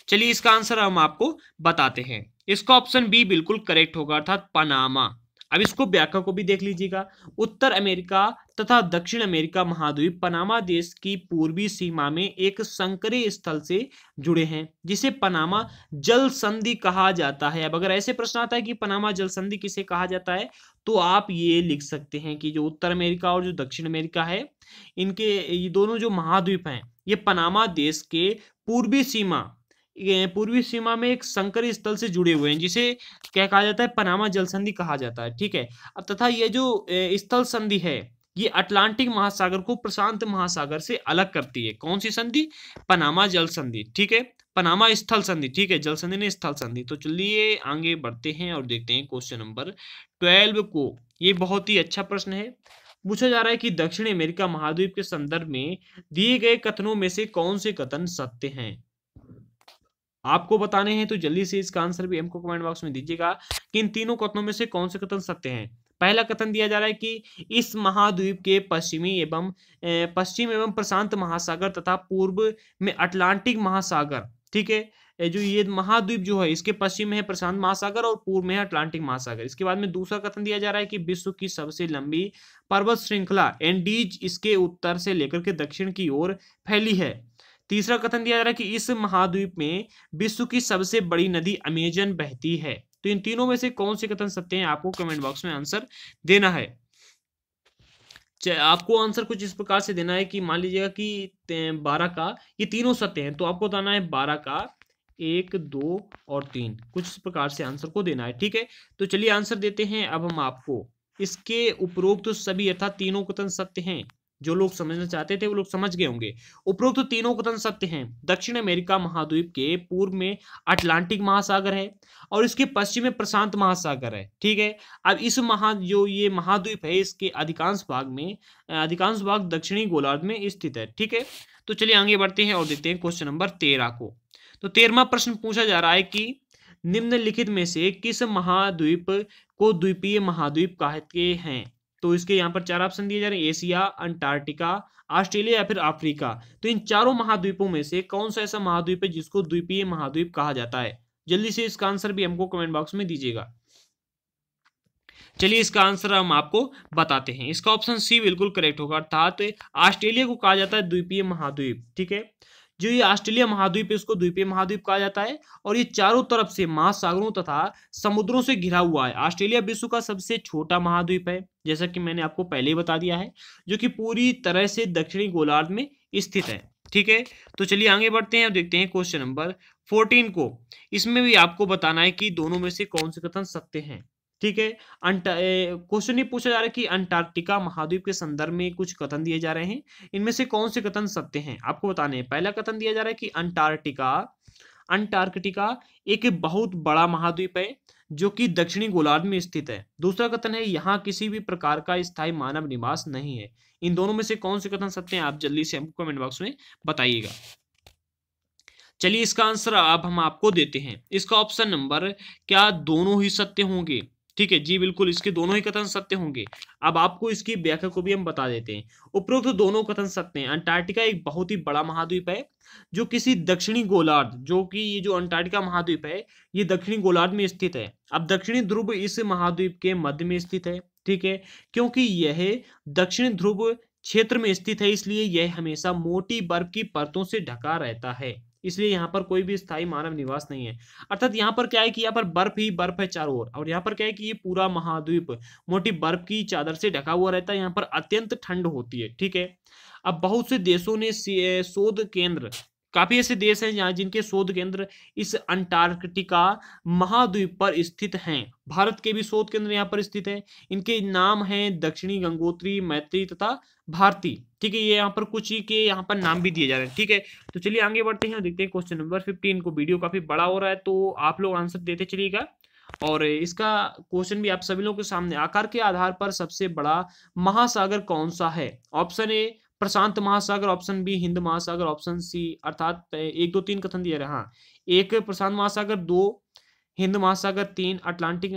Speaker 1: चलिए इसका आंसर हम आपको बताते हैं इसका ऑप्शन बी बिल्कुल करेक्ट होगा अर्थात पनामा अब इसको व्याख्या को भी देख लीजिएगा उत्तर अमेरिका तथा दक्षिण अमेरिका महाद्वीप पनामा देश की पूर्वी सीमा में एक संकरी स्थल से जुड़े हैं जिसे पनामा जल संधि कहा जाता है अब अगर ऐसे प्रश्न आता है कि पनामा जल संधि किसे कहा जाता है तो आप ये लिख सकते हैं कि जो उत्तर अमेरिका और जो दक्षिण अमेरिका है इनके ये दोनों जो महाद्वीप हैं ये पनामा देश के पूर्वी सीमा पूर्वी सीमा में एक संकर स्थल से जुड़े हुए हैं जिसे क्या कहा जाता है पनामा जल संधि कहा जाता है ठीक है अब तथा ये जो स्थल संधि है ये अटलांटिक महासागर को प्रशांत महासागर से अलग करती है कौन सी संधि पनामा जल संधि ठीक है पनामा स्थल संधि ठीक है जल संधि ने स्थल संधि तो चलिए आगे बढ़ते हैं और देखते हैं क्वेश्चन नंबर ट्वेल्व को ये बहुत ही अच्छा प्रश्न है पूछा जा रहा है कि दक्षिण अमेरिका महाद्वीप के संदर्भ में दिए गए कथनों में से कौन से कथन सत्य हैं आपको बताने हैं तो जल्दी से इसका आंसर भी हमको कमेंट बॉक्स में दीजिएगा कि इन तीनों कथनों में से कौन से कथन सत्य हैं पहला कथन दिया जा रहा है कि इस महाद्वीप के पश्चिमी एवं पश्चिम एवं प्रशांत महासागर तथा पूर्व में अटलांटिक महासागर ठीक है जो ये महाद्वीप जो है इसके पश्चिम में है प्रशांत महासागर और पूर्व में है अटलांटिक महासागर इसके बाद में दूसरा कथन दिया जा रहा है कि विश्व की सबसे लंबी पर्वत श्रृंखला एंडीज इसके उत्तर से लेकर के दक्षिण की ओर फैली है तीसरा कथन दिया जा रहा है कि इस महाद्वीप में विश्व की सबसे बड़ी नदी अमेजन बहती है तो इन तीनों में से कौन से कथन सत्य है आपको कमेंट बॉक्स में आंसर देना है आपको आंसर कुछ इस प्रकार से देना है कि मान लीजिएगा कि बारह का ये तीनों सत्य हैं तो आपको बताना है बारह का एक दो और तीन कुछ इस प्रकार से आंसर को देना है ठीक है तो चलिए आंसर देते हैं अब हम आपको इसके उपरोक्त तो सभी अर्थात तीनों कथन सत्य हैं जो लोग समझना चाहते थे वो लोग समझ गए होंगे उपरोक्त तीनों कथन सत्य हैं दक्षिण अमेरिका महाद्वीप के पूर्व में अटलांटिक महासागर है और इसके पश्चिम में प्रशांत महासागर है ठीक है अब इस महा जो ये महाद्वीप है इसके अधिकांश भाग में अधिकांश भाग दक्षिणी गोलार्ध में स्थित है ठीक है तो चलिए आगे बढ़ते हैं और देखते हैं क्वेश्चन नंबर तेरह को तो तेरहवा प्रश्न पूछा जा रहा है कि निम्नलिखित में से किस महाद्वीप को द्वीपीय महाद्वीप कहते हैं तो इसके यहाँ पर चार ऑप्शन दिए जा रहे हैं एशिया अंटार्कटिका ऑस्ट्रेलिया या फिर अफ्रीका तो इन चारों महाद्वीपों में से कौन सा ऐसा महाद्वीप है जिसको द्वीपीय महाद्वीप कहा जाता है जल्दी से इसका आंसर भी हमको कमेंट बॉक्स में दीजिएगा चलिए इसका आंसर हम आपको बताते हैं इसका ऑप्शन सी बिल्कुल करेक्ट होगा अर्थात ऑस्ट्रेलिया को कहा जाता है द्वीपीय महाद्वीप ठीक है जो ये ऑस्ट्रेलिया महाद्वीप है इसको द्वीपीय महाद्वीप कहा जाता है और ये चारों तरफ से महासागरों तथा समुद्रों से घिरा हुआ है ऑस्ट्रेलिया विश्व का सबसे छोटा महाद्वीप है जैसा कि मैंने आपको पहले ही बता दिया है जो कि पूरी तरह से दक्षिणी गोलार्ध में स्थित है ठीक है तो चलिए आगे बढ़ते हैं और देखते हैं क्वेश्चन नंबर फोर्टीन को इसमें भी आपको बताना है कि दोनों में से कौन से कथन सत्य हैं ठीक है क्वेश्चन ये पूछा जा रहा है कि अंटार्कटिका महाद्वीप के संदर्भ में कुछ कथन दिए जा रहे हैं इनमें से कौन से कथन सत्य हैं आपको बताने हैं पहला कथन दिया जा रहा है कि अंटार्कटिका अंटार्कटिका एक बहुत बड़ा महाद्वीप है जो कि दक्षिणी गोलार्ध में स्थित है दूसरा कथन है यहाँ किसी भी प्रकार का स्थायी मानव निवास नहीं है इन दोनों में से कौन से कथन सत्य हैं आप जल्दी से हमको कमेंट बॉक्स में बताइएगा चलिए इसका आंसर अब हम आपको देते हैं इसका ऑप्शन नंबर क्या दोनों ही सत्य होंगे ठीक है जी बिल्कुल इसके दोनों ही कथन सत्य होंगे अब आपको इसकी व्याख्या को भी हम बता देते हैं उपरोक्त तो दोनों कथन सत्य हैं अंटार्कटिका एक बहुत ही बड़ा महाद्वीप है जो किसी दक्षिणी गोलार्ध जो कि ये जो अंटार्कटिका महाद्वीप है ये दक्षिणी गोलार्ध में स्थित है अब दक्षिणी ध्रुव इस महाद्वीप के मध्य में स्थित है ठीक है क्योंकि यह दक्षिणी ध्रुव क्षेत्र में स्थित है इसलिए यह हमेशा मोटी बर्फ की परतों से ढका रहता है इसलिए यहाँ पर कोई भी स्थायी मानव निवास नहीं है अर्थात यहाँ पर क्या है कि यहाँ पर बर्फ ही बर्फ है चारों ओर और यहाँ पर क्या है कि ये पूरा महाद्वीप मोटी बर्फ की चादर से ढका हुआ रहता है यहाँ पर अत्यंत ठंड होती है ठीक है अब बहुत से देशों ने शोध केंद्र काफी ऐसे देश हैं जहाँ जिनके शोध केंद्र इस अंटार्कटिका महाद्वीप पर स्थित हैं भारत के भी शोध केंद्र यहाँ पर स्थित हैं इनके नाम हैं दक्षिणी गंगोत्री मैत्री तथा भारती ठीक है ये यहाँ पर कुछ ही के यहाँ पर नाम भी दिए जा रहे हैं ठीक है तो चलिए आगे बढ़ते हैं देखते हैं क्वेश्चन नंबर फिफ्टीन को वीडियो काफ़ी बड़ा हो रहा है तो आप लोग आंसर देते चलिएगा और इसका क्वेश्चन भी आप सभी लोगों के सामने आकार के आधार पर सबसे बड़ा महासागर कौन सा है ऑप्शन ए प्रशांत महासागर ऑप्शन बी हिंद महासागर ऑप्शन सी अर्थात एक दो तीन कथन दिया रहा हाँ एक प्रशांत महासागर दो हिंद महासागर तीन अटलांटिक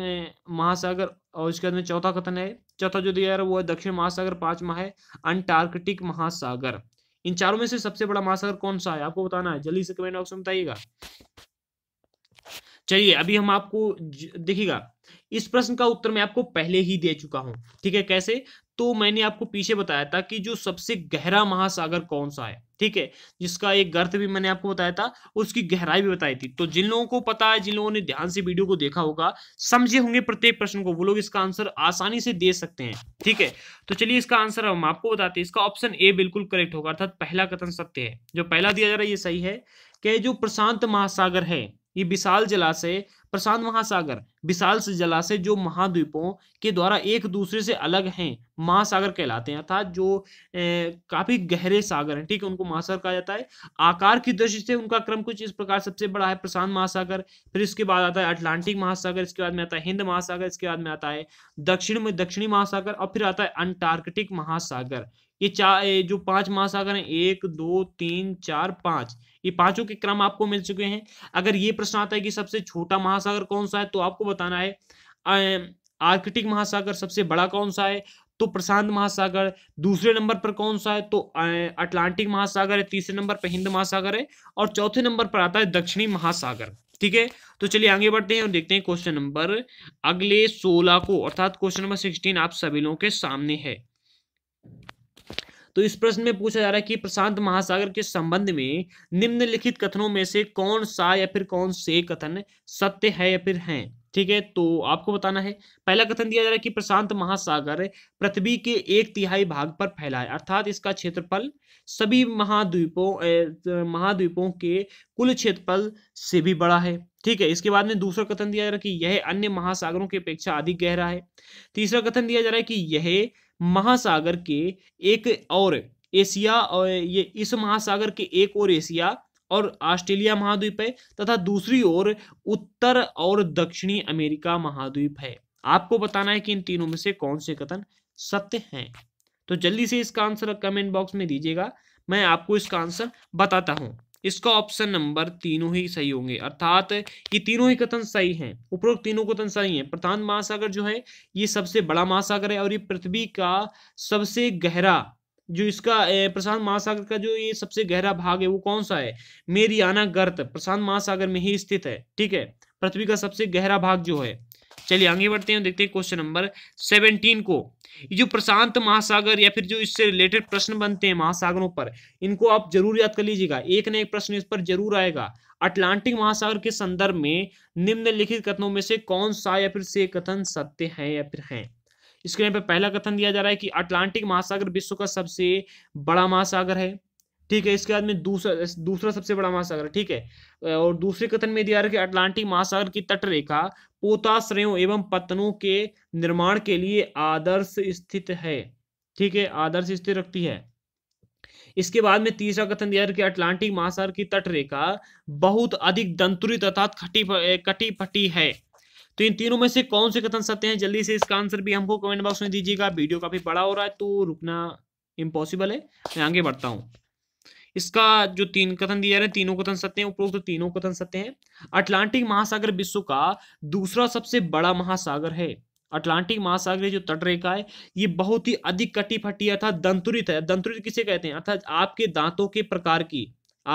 Speaker 1: महासागर और उसके बाद में चौथा कथन है चौथा जो दिया है वो है दक्षिण महासागर पांचवा है अंटार्कटिक महासागर इन चारों में से सबसे बड़ा महासागर कौन सा है आपको बताना है जल्दी से कमेंट बॉक्स में बताइएगा चलिए अभी हम आपको देखिएगा इस प्रश्न का उत्तर मैं आपको पहले ही दे चुका हूं ठीक है कैसे तो मैंने आपको पीछे बताया था कि जो सबसे गहरा महासागर कौन सा है ठीक है जिसका एक गर्त भी मैंने आपको बताया था उसकी गहराई भी बताई थी तो जिन लोगों को पता है जिन लोगों ने ध्यान से वीडियो को देखा होगा समझे होंगे प्रत्येक प्रश्न को वो लोग इसका आंसर आसानी से दे सकते हैं ठीक है तो चलिए इसका आंसर हम आपको बताते हैं इसका ऑप्शन ए बिल्कुल करेक्ट होगा अर्थात पहला कथन सत्य है जो पहला दिया जा रहा है ये सही है कि जो प्रशांत महासागर है ये विशाल जलाशय प्रशांत महासागर विशाल से जलाशय जो महाद्वीपों के द्वारा एक दूसरे से अलग हैं महासागर कहलाते हैं अर्थात जो ए, काफी गहरे सागर हैं ठीक है उनको महासागर कहा जाता है आकार की दृष्टि से उनका क्रम कुछ इस प्रकार सबसे बड़ा है प्रशांत महासागर फिर इसके बाद आता है अटलांटिक महासागर इसके बाद में आता है हिंद महासागर इसके बाद में आता है दक्षिण में दक्षिणी महासागर और फिर आता है अंटार्कटिक महासागर ये चार जो पांच महासागर हैं एक दो तीन चार पांच ये पांचों के क्रम आपको मिल चुके हैं अगर ये प्रश्न आता है कि सबसे छोटा महासागर कौन सा है तो आपको बताना है आर्कटिक महासागर सबसे बड़ा कौन सा है तो प्रशांत महासागर दूसरे नंबर पर कौन सा है तो अटलांटिक महासागर है तीसरे नंबर पर हिंद महासागर है और चौथे नंबर पर आता है दक्षिणी महासागर ठीक है तो चलिए आगे बढ़ते हैं और देखते हैं क्वेश्चन नंबर अगले सोलह को अर्थात क्वेश्चन नंबर सिक्सटीन आप सभी लोगों के सामने है तो इस प्रश्न में पूछा जा रहा है कि प्रशांत महासागर के संबंध में निम्नलिखित कथनों में से कौन सा या फिर कौन से कथन सत्य है या फिर है ठीक है तो आपको बताना है पहला कथन दिया जा रहा है कि प्रशांत महासागर पृथ्वी के एक तिहाई भाग पर फैला है अर्थात इसका क्षेत्रफल सभी महाद्वीपों महाद्वीपों के कुल क्षेत्रफल से भी बड़ा है ठीक है इसके बाद में दूसरा कथन दिया जा रहा है कि यह अन्य महासागरों की अपेक्षा अधिक गहरा है तीसरा कथन दिया जा रहा है कि यह महासागर के एक और एशिया और ये इस महासागर के एक और एशिया और ऑस्ट्रेलिया महाद्वीप है तथा दूसरी ओर उत्तर और दक्षिणी अमेरिका महाद्वीप है आपको बताना है कि इन तीनों में से कौन से कथन सत्य हैं तो जल्दी से इसका आंसर कमेंट बॉक्स में दीजिएगा मैं आपको इसका आंसर बताता हूं इसका ऑप्शन नंबर तीनों ही सही होंगे अर्थात ये तीनों ही कथन सही हैं उपरोक्त तीनों कथन सही हैं प्रधान महासागर जो है ये सबसे बड़ा महासागर है और ये पृथ्वी का सबसे गहरा जो इसका प्रशांत महासागर का जो ये सबसे गहरा भाग है वो कौन सा है मेरियाना गर्त प्रशांत महासागर में ही स्थित है ठीक है पृथ्वी का सबसे गहरा भाग जो है चलिए आगे बढ़ते हैं देखते हैं क्वेश्चन नंबर सेवनटीन को ये जो प्रशांत महासागर या फिर जो इससे रिलेटेड प्रश्न बनते हैं महासागरों पर इनको आप जरूर याद कर लीजिएगा एक न एक प्रश्न इस पर जरूर आएगा अटलांटिक महासागर के संदर्भ में निम्नलिखित कथनों में से कौन सा या फिर से कथन सत्य है या फिर है इसके लिए पहला कथन दिया जा रहा है कि अटलांटिक महासागर विश्व का सबसे बड़ा महासागर है ठीक है इसके बाद में दूसरा दूसरा सबसे बड़ा महासागर ठीक है और दूसरे कथन में दिया कि अटलांटिक महासागर की तटरेखा पोताश्रयों एवं पतनों के निर्माण के लिए आदर्श स्थित है ठीक है आदर्श स्थित रखती है इसके बाद में तीसरा कथन दिया कि अटलांटिक महासागर की तटरेखा बहुत अधिक दंतुरी तथा खटी कटी फटी है तो इन तीनों में से कौन से कथन सत्य हैं जल्दी से इसका आंसर भी हमको कमेंट बॉक्स में दीजिएगा वीडियो काफी बड़ा हो रहा है तो रुकना इम्पॉसिबल है मैं आगे बढ़ता हूँ इसका जो तीन कथन दिए जा रहे हैं तीनों कथन सत्य हैं उपरोक्त तो तीनों कथन सत्य हैं अटलांटिक महासागर विश्व का दूसरा सबसे बड़ा महासागर है अटलांटिक महासागर जो तटरेखा है ये बहुत ही अधिक कटी फटी अर्थात दंतुरित है दंतुरित किसे कहते हैं अर्थात आपके दांतों के प्रकार की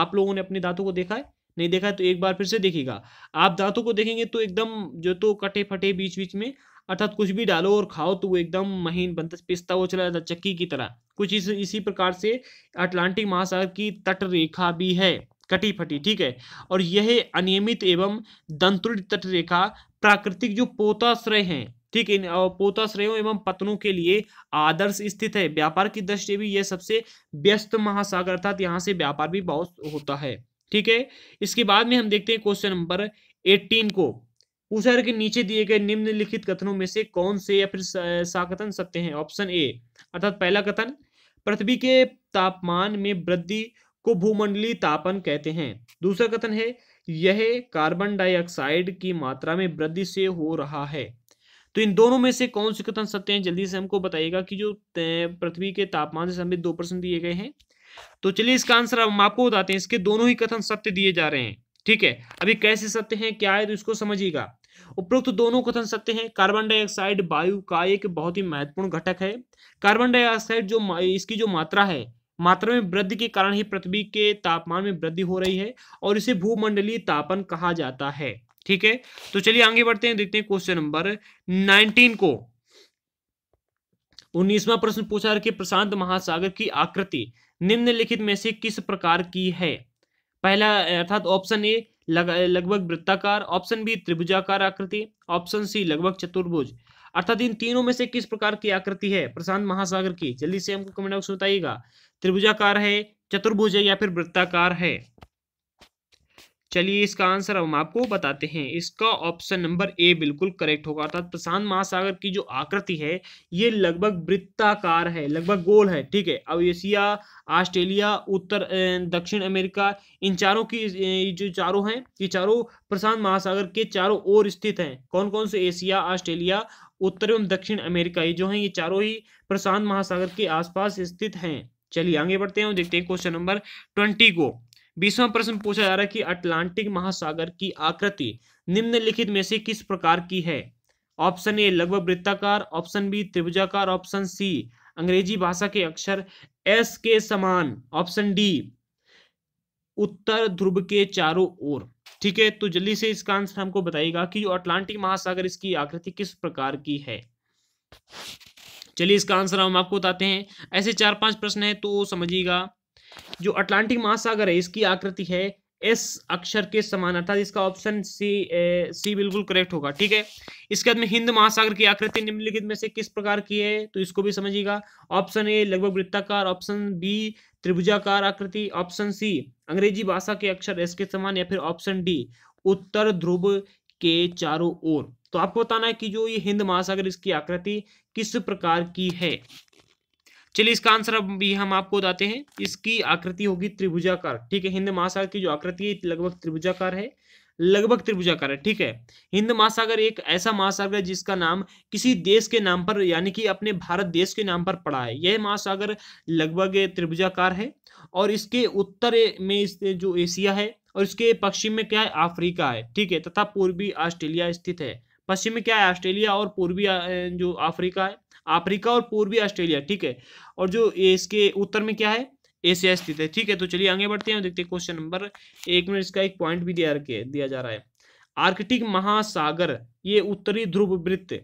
Speaker 1: आप लोगों ने अपने दांतों को देखा है नहीं देखा है तो एक बार फिर से देखिएगा आप दांतों को देखेंगे तो एकदम जो तो कटे फटे बीच बीच में अर्थात कुछ भी डालो और खाओ तो वो एकदम महीन बनता पिस्ता वो चला जाता चक्की की तरह कुछ इस इसी प्रकार से अटलांटिक महासागर की तट रेखा भी है कटी फटी ठीक है और यह अनियमित एवं दंतुल तट रेखा प्राकृतिक जो पोताश्रय है ठीक है पोताश्रयों एवं पतनों के लिए आदर्श स्थित है व्यापार की दृष्टि भी यह सबसे व्यस्त महासागर अर्थात यहाँ से व्यापार भी बहुत होता है ठीक है इसके बाद में हम देखते हैं क्वेश्चन नंबर एट्टीन को पूछा कि नीचे दिए गए निम्नलिखित कथनों में से कौन से या फिर साकथन सत्य हैं ऑप्शन ए अर्थात पहला कथन पृथ्वी के तापमान में वृद्धि को भूमंडलीय तापन कहते हैं दूसरा कथन है यह कार्बन डाइऑक्साइड की मात्रा में वृद्धि से हो रहा है तो इन दोनों में से कौन से कथन सत्य हैं जल्दी से हमको बताइएगा कि जो पृथ्वी के तापमान से संबंधित दो प्रश्न दिए गए हैं तो चलिए इसका आंसर हम आपको बताते हैं इसके दोनों ही कथन सत्य दिए जा रहे हैं ठीक है अभी कैसे सत्य है क्या है तो इसको समझिएगा उपरोक्त दोनों कथन सत्य हैं कार्बन डाइऑक्साइड वायु का एक बहुत ही महत्वपूर्ण घटक है कार्बन डाइऑक्साइड जो इसकी जो मात्रा है मात्रा में वृद्धि के कारण ही पृथ्वी के तापमान में वृद्धि हो रही है और इसे भूमंडलीय तापन कहा जाता है ठीक है तो चलिए आगे बढ़ते हैं देखते हैं क्वेश्चन नंबर नाइनटीन को उन्नीसवा प्रश्न पूछा कि प्रशांत महासागर की आकृति निम्नलिखित में से किस प्रकार की है पहला अर्थात ऑप्शन ए लगभग वृत्ताकार ऑप्शन बी त्रिभुजाकार आकृति ऑप्शन सी लगभग चतुर्भुज अर्थात इन तीनों में से किस प्रकार की आकृति है प्रशांत महासागर की जल्दी से हमको कमेंट बॉक्स में बताइएगा त्रिभुजाकार है चतुर्भुज है या फिर वृत्ताकार है चलिए इसका आंसर हम आपको बताते हैं इसका ऑप्शन नंबर ए बिल्कुल करेक्ट होगा अर्थात प्रशांत महासागर की जो आकृति है ये लगभग वृत्ताकार है लगभग गोल है ठीक है अब एशिया ऑस्ट्रेलिया उत्तर दक्षिण अमेरिका इन चारों की जो चारों हैं ये चारों प्रशांत महासागर के चारों ओर स्थित हैं कौन कौन से एशिया ऑस्ट्रेलिया उत्तर एवं दक्षिण अमेरिका ये जो है ये चारों ही प्रशांत महासागर के आसपास स्थित हैं चलिए आगे बढ़ते हैं देखते हैं क्वेश्चन नंबर ट्वेंटी को बीसवा प्रश्न पूछा जा रहा है कि अटलांटिक महासागर की आकृति निम्नलिखित में से किस प्रकार की है ऑप्शन ए लगभग वृत्ताकार ऑप्शन बी त्रिभुजाकार ऑप्शन सी अंग्रेजी भाषा के अक्षर एस के समान ऑप्शन डी उत्तर ध्रुव के चारों ओर ठीक है तो जल्दी से इसका आंसर हमको बताइएगा कि जो अटलांटिक महासागर इसकी आकृति किस प्रकार की है चलिए इसका आंसर हम आपको बताते हैं ऐसे चार पांच प्रश्न है तो समझिएगा जो अटलांटिक महासागर है इसकी आकृति है एस अक्षर के समान अर्थात इसका ऑप्शन सी ए, सी बिल्कुल करेक्ट होगा ठीक है इसके बाद में हिंद महासागर की आकृति निम्नलिखित में से किस प्रकार की है तो इसको भी समझिएगा ऑप्शन ए लगभग वृत्ताकार ऑप्शन बी त्रिभुजाकार आकृति ऑप्शन सी अंग्रेजी भाषा के अक्षर एस के समान या फिर ऑप्शन डी उत्तर ध्रुव के चारों ओर तो आपको बताना है कि जो ये हिंद महासागर इसकी आकृति किस प्रकार की है चलिए इसका आंसर भी हम आपको बताते हैं इसकी आकृति होगी त्रिभुजाकार ठीक है हिंद महासागर की जो आकृति है लगभग त्रिभुजाकार है लगभग त्रिभुजाकार है ठीक है हिंद महासागर एक ऐसा महासागर है जिसका नाम किसी देश के नाम पर यानी कि अपने भारत देश के नाम पर पड़ा है यह महासागर लगभग त्रिभुजाकार है और इसके उत्तर में इस जो एशिया है और इसके पश्चिम में क्या है अफ्रीका है ठीक है तथा पूर्वी ऑस्ट्रेलिया स्थित है पश्चिम में क्या है ऑस्ट्रेलिया और पूर्वी जो अफ्रीका है अफ्रीका और पूर्वी ऑस्ट्रेलिया ठीक है और जो इसके उत्तर में क्या है एशिया स्थित है ठीक है तो चलिए आगे बढ़ते हैं देखते हैं क्वेश्चन नंबर एक में इसका एक पॉइंट भी दिया रखे दिया जा रहा है आर्कटिक महासागर ये उत्तरी ध्रुव वृत्त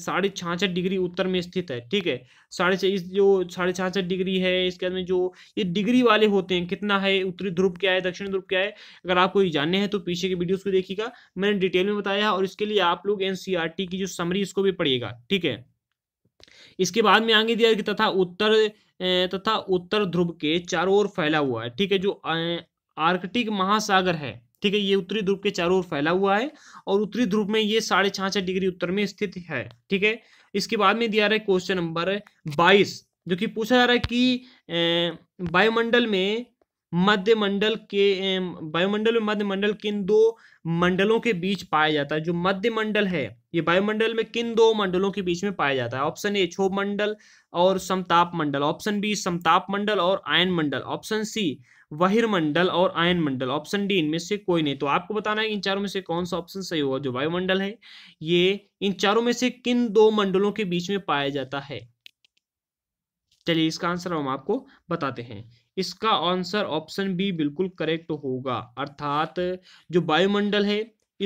Speaker 1: साढ़े छाछठ डिग्री उत्तर में स्थित है ठीक है साढ़े इस जो साढ़े छाछठ डिग्री है इसके बाद में जो ये डिग्री वाले होते हैं कितना है उत्तरी ध्रुव क्या है दक्षिण ध्रुव क्या है अगर आपको ये जानने हैं तो पीछे के वीडियोस को देखिएगा मैंने डिटेल में बताया और इसके लिए आप लोग एनसीईआरटी e की जो समरी इसको भी पढ़िएगा ठीक है इसके बाद में आगे दिया कि तथा उत्तर तथा उत्तर ध्रुव के चारों ओर फैला हुआ है ठीक है जो आर्कटिक महासागर है ठीक है ये उत्तरी ध्रुव के चारों ओर फैला हुआ है और उत्तरी ध्रुव में ये साढ़े छह डिग्री उत्तर में स्थित है ठीक है इसके बाद में दिया रहा है क्वेश्चन नंबर बाईस जो कि पूछा जा रहा है कि वायुमंडल में मध्य मंडल के वायुमंडल में मध्यमंडल किन दो मंडलों के बीच पाया जाता है जो मध्यमंडल है ये वायुमंडल में किन दो मंडलों के बीच में पाया जाता है ऑप्शन ए क्षोभ मंडल और समताप मंडल ऑप्शन बी समताप मंडल और आयन मंडल ऑप्शन सी वहिर्मंडल और आयन मंडल ऑप्शन डी इनमें से कोई नहीं तो आपको बताना है इन चारों में से कौन सा ऑप्शन सही होगा जो वायुमंडल है ये इन चारों में से किन दो मंडलों के बीच में पाया जाता है चलिए इसका आंसर हम आपको बताते हैं इसका आंसर ऑप्शन बी बिल्कुल करेक्ट होगा अर्थात जो वायुमंडल है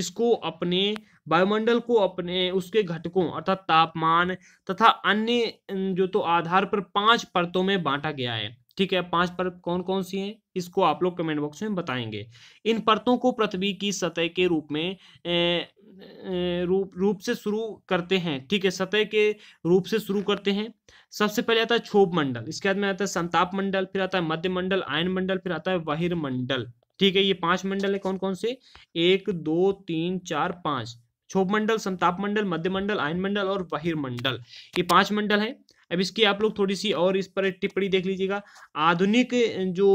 Speaker 1: इसको अपने वायुमंडल को अपने उसके घटकों अर्थात तापमान तथा अन्य जो तो आधार पर पांच परतों में बांटा गया है ठीक है पांच परत कौन कौन सी हैं इसको आप लोग कमेंट बॉक्स में बताएंगे इन परतों को पृथ्वी की सतह के रूप में ए, ए, रूप रूप से शुरू करते हैं ठीक है सतह के रूप से शुरू करते हैं सबसे पहले आता है क्षोभ मंडल इसके बाद में आता है संताप मंडल फिर आता है मध्य मंडल आयन मंडल फिर आता है मंडल ठीक है ये पांच मंडल है कौन कौन से एक दो तीन चार पांच क्षोभ मंडल संताप मंडल मध्य मंडल आयन मंडल और वहिर मंडल ये पांच मंडल है अब इसकी आप लोग थोड़ी सी और इस पर टिप्पणी देख लीजिएगा आधुनिक जो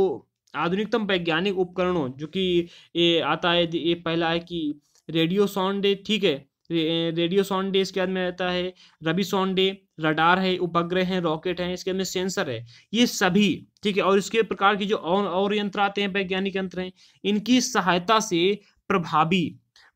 Speaker 1: आधुनिकतम वैज्ञानिक उपकरणों जो कि ये आता है ये पहला है कि रेडियो साउंड ठीक है रेडियो साउंड डे इसके बाद में आता है रबी सॉन्डे डे रडार है उपग्रह हैं रॉकेट हैं इसके बाद में सेंसर है ये सभी ठीक है और इसके प्रकार की जो और और यंत्र आते हैं वैज्ञानिक यंत्र हैं इनकी सहायता से प्रभावी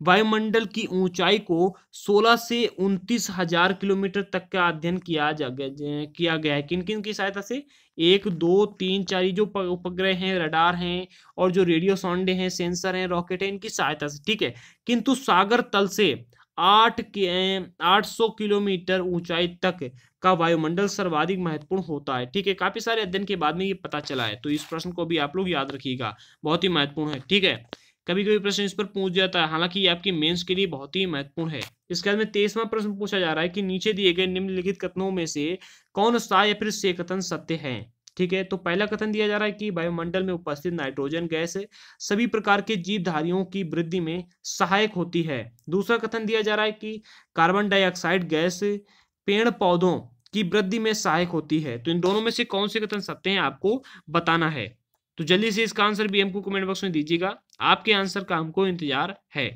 Speaker 1: वायुमंडल की ऊंचाई को 16 से उनतीस हजार किलोमीटर तक का अध्ययन किया जा किया गया है किन किन की सहायता से एक दो तीन चार जो उपग्रह हैं रडार हैं और जो रेडियो सॉन्डे हैं सेंसर हैं रॉकेट हैं इनकी सहायता से ठीक है किंतु सागर तल से आठ के आठ सौ किलोमीटर ऊंचाई तक का वायुमंडल सर्वाधिक महत्वपूर्ण होता है ठीक है काफी सारे अध्ययन के बाद में ये पता चला है तो इस प्रश्न को भी आप लोग याद रखिएगा बहुत ही महत्वपूर्ण है ठीक है कभी कभी प्रश्न इस पर पूछ जाता है हालांकि ये आपकी मेंस के लिए बहुत ही महत्वपूर्ण है इसके बाद में तेईसवा प्रश्न पूछा जा रहा है कि नीचे दिए गए निम्नलिखित कथनों में से कौन सा या फिर से कथन सत्य है ठीक है तो पहला कथन दिया जा रहा है कि वायुमंडल में उपस्थित नाइट्रोजन गैस सभी प्रकार के जीवधारियों की वृद्धि में सहायक होती है दूसरा कथन दिया जा रहा है कि कार्बन डाइऑक्साइड गैस पेड़ पौधों की वृद्धि में सहायक होती है तो इन दोनों में से कौन से कथन सत्य हैं आपको बताना है तो जल्दी से इसका आंसर भी हमको कमेंट बॉक्स में दीजिएगा आपके आंसर का हमको इंतजार है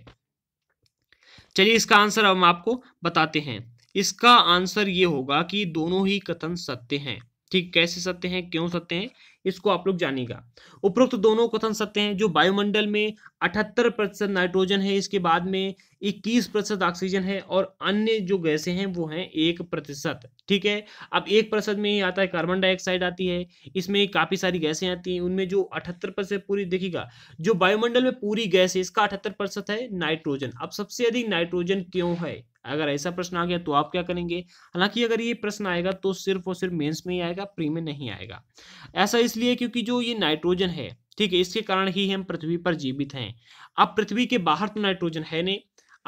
Speaker 1: चलिए इसका आंसर हम आपको बताते हैं इसका आंसर ये होगा कि दोनों ही कथन सत्य हैं ठीक कैसे सत्य हैं क्यों सत्य हैं इसको आप लोग जानेगा उपरोक्त दोनों कथन सत्य हैं जो वायुमंडल में अठहत्तर प्रतिशत नाइट्रोजन है इसके बाद में इक्कीस प्रतिशत ऑक्सीजन है और अन्य जो गैसें हैं वो हैं एक प्रतिशत ठीक है अब एक प्रतिशत में ही आता है कार्बन डाइऑक्साइड आती है इसमें काफ़ी सारी गैसें आती हैं उनमें जो अठहत्तर प्रतिशत पूरी देखिएगा जो वायुमंडल में पूरी गैस है इसका अठहत्तर प्रतिशत है नाइट्रोजन अब सबसे अधिक नाइट्रोजन क्यों है अगर ऐसा प्रश्न आ गया तो आप क्या करेंगे हालांकि अगर ये प्रश्न आएगा तो सिर्फ और सिर्फ मेंस में ही आएगा प्री में नहीं आएगा ऐसा इसलिए क्योंकि जो ये नाइट्रोजन है ठीक है इसके कारण ही हम पृथ्वी पर जीवित हैं अब पृथ्वी के बाहर तो नाइट्रोजन है नहीं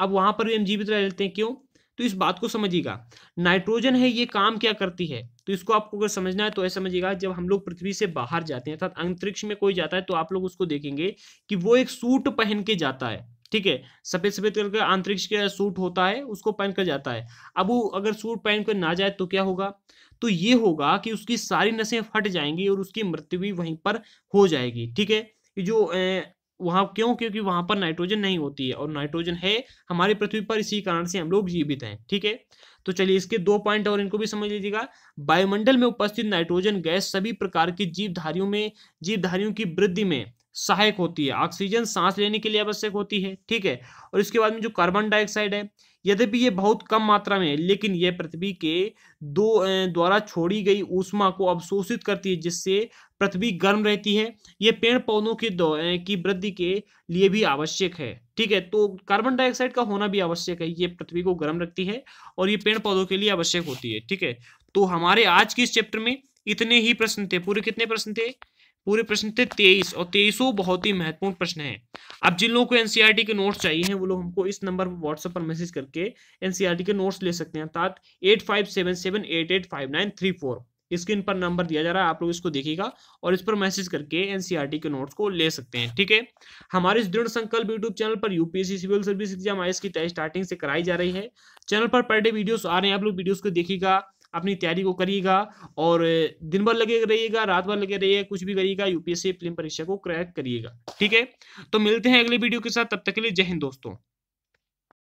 Speaker 1: अब वहां पर भी हम जीवित रह लेते हैं क्यों तो इस बात को समझिएगा नाइट्रोजन है ये काम क्या करती है तो इसको आपको अगर समझना है तो ऐसा समझिएगा जब हम लोग पृथ्वी से बाहर जाते हैं अर्थात अंतरिक्ष में कोई जाता है तो आप लोग उसको देखेंगे कि वो एक सूट पहन के जाता है ठीक है सफेद सफेद कलर का अंतरिक्ष का सूट होता है उसको पहन कर जाता है अब वो अगर सूट पहन कर ना जाए तो क्या होगा तो ये होगा कि उसकी सारी नसें फट जाएंगी और उसकी मृत्यु भी वहीं पर हो जाएगी ठीक है जो ए, वहां क्यों क्योंकि वहां पर नाइट्रोजन नहीं होती है और नाइट्रोजन है हमारी पृथ्वी पर इसी कारण से हम लोग जीवित हैं ठीक है तो चलिए इसके दो पॉइंट और इनको भी समझ लीजिएगा वायुमंडल में उपस्थित नाइट्रोजन गैस सभी प्रकार की जीवधारियों में जीवधारियों की वृद्धि में सहायक होती है ऑक्सीजन सांस लेने के लिए आवश्यक होती है ठीक है और इसके बाद में जो कार्बन डाइऑक्साइड है यद्यपि ये बहुत कम मात्रा में है लेकिन यह पृथ्वी के दो द्वारा छोड़ी गई ऊष्मा को अवशोषित करती है जिससे पृथ्वी गर्म रहती है ये पेड़ पौधों के दो की वृद्धि के लिए भी आवश्यक है ठीक है तो कार्बन डाइऑक्साइड का होना भी आवश्यक है ये पृथ्वी को गर्म रखती है और ये पेड़ पौधों के लिए आवश्यक होती है ठीक है तो हमारे आज के इस चैप्टर में इतने ही प्रश्न थे पूरे कितने प्रश्न थे पूरे प्रश्न थे तेईस और तेईसो बहुत ही महत्वपूर्ण प्रश्न है अब जिन लोगों को एनसीईआरटी e के नोट्स चाहिए हैं वो लोग हमको इस नंबर पर व्हाट्सएप पर मैसेज करके एनसीईआरटी e के नोट्स ले सकते हैं अर्थात eight five seven seven eight eight five nine three four screen पर नंबर दिया जा रहा है आप लोग इसको देखिएगा और इस पर मैसेज करके एनसीईआरटी e के नोट्स को ले सकते हैं ठीक है हमारे इस दृढ़ संकल्प यूट्यूब चैनल पर यूपीएससी सिविल सर्विस एग्जाम आई की तय स्टार्टिंग से कराई जा रही है चैनल पर पर डे वीडियोस आ रहे हैं आप लोग वीडियोस को देखिएगा अपनी तैयारी को करिएगा और दिन भर लगे रहिएगा रात भर लगे रहिएगा कुछ भी करिएगा यूपीएससी फिल्म परीक्षा को क्रैक करिएगा ठीक है तो मिलते हैं अगले वीडियो के साथ तब तक के लिए जय हिंद दोस्तों